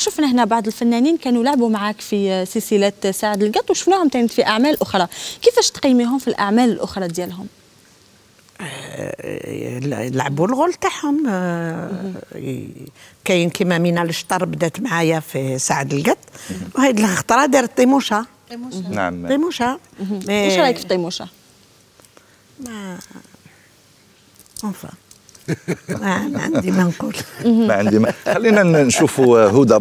شفنا هنا بعض الفنانين كانوا لعبوا معك في آه، سلسله سعد القط وشفناهم تاني في اعمال اخرى كيفاش تقيميهم في الاعمال الاخرى ديالهم آه، لعبوا الغول تاعهم آه، كاين كيما مينا الشطر بدات معايا في سعد القط وهاد الخطره دارت طيموشه طيموشه نعم طيموشه واش رايك في طيموشه؟ ما اونفا ما عندي ما نقول ما عندي ما خلينا نشوفوا هدى